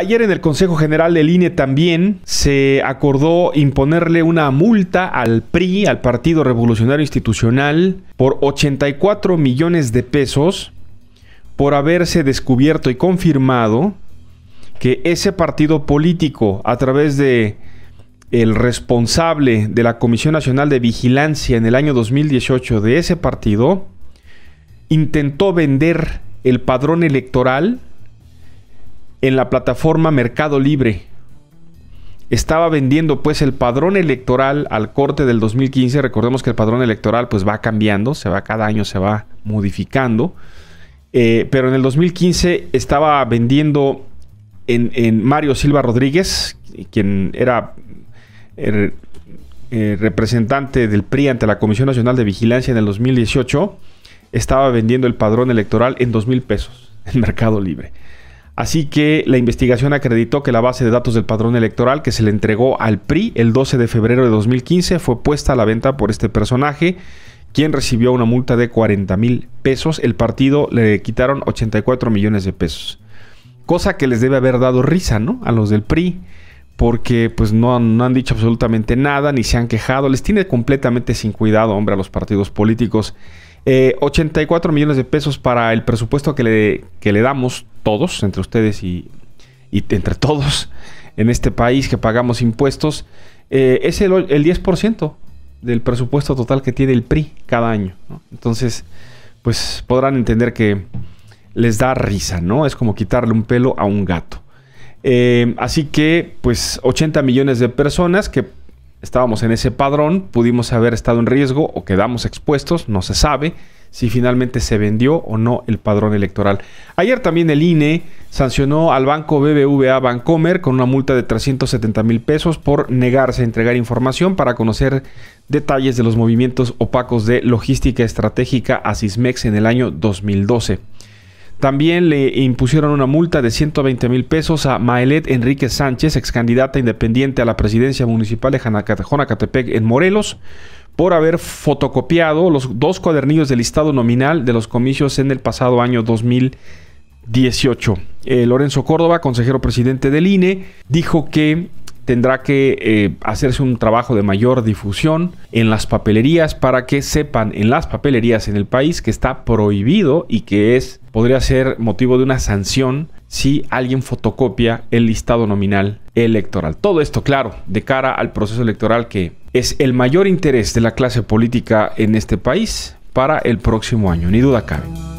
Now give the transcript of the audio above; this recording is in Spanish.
Ayer en el Consejo General del INE también se acordó imponerle una multa al PRI, al Partido Revolucionario Institucional, por 84 millones de pesos por haberse descubierto y confirmado que ese partido político a través de el responsable de la Comisión Nacional de Vigilancia en el año 2018 de ese partido intentó vender el padrón electoral en la plataforma Mercado Libre. Estaba vendiendo pues el padrón electoral al corte del 2015. Recordemos que el padrón electoral pues va cambiando, se va cada año se va modificando. Eh, pero en el 2015 estaba vendiendo en, Mario Silva Rodríguez, quien era er, eh, representante del PRI ante la Comisión Nacional de Vigilancia en el 2018, estaba vendiendo el padrón electoral en 2 mil pesos en Mercado Libre. Así que la investigación acreditó que la base de datos del padrón electoral que se le entregó al PRI el 12 de febrero de 2015 fue puesta a la venta por este personaje, quien recibió una multa de 40 mil pesos. El partido le quitaron 84 millones de pesos. Cosa que les debe haber dado risa, ¿no? A los del PRI, porque pues no, no han dicho absolutamente nada, ni se han quejado. Les tiene completamente sin cuidado, hombre, a los partidos políticos. 84 eh, millones de pesos para el presupuesto que le, que le damos todos, entre ustedes y, entre todos, en este país que pagamos impuestos, eh, es el, 10% del presupuesto total que tiene el PRI cada año. Entonces, pues podrán entender que les da risa, ¿no? Es como quitarle un pelo a un gato. Eh, así que, pues, 80 millones de personas que estábamos en ese padrón, pudimos haber estado en riesgo o quedamos expuestos, no se sabe si finalmente se vendió o no el padrón electoral. Ayer también el INE sancionó al banco BBVA Bancomer con una multa de 370 mil pesos por negarse a entregar información para conocer detalles de los movimientos opacos de logística estratégica a Cismex en el año 2012. También le impusieron una multa de 120 mil pesos a Maelet Enrique Sánchez, ex candidata independiente a la presidencia municipal de Jonacatepec en Morelos, por haber fotocopiado los dos cuadernillos del listado nominal de los comicios en el pasado año 2018. Eh, Lorenzo Córdoba, consejero presidente del INE, dijo que tendrá que eh, hacerse un trabajo de mayor difusión en las papelerías para que sepan en las papelerías en el país que está prohibido y que es podría ser motivo de una sanción si alguien fotocopia el listado nominal electoral. Todo esto, claro, de cara al proceso electoral que es el mayor interés de la clase política en este país para el próximo año, ni duda cabe.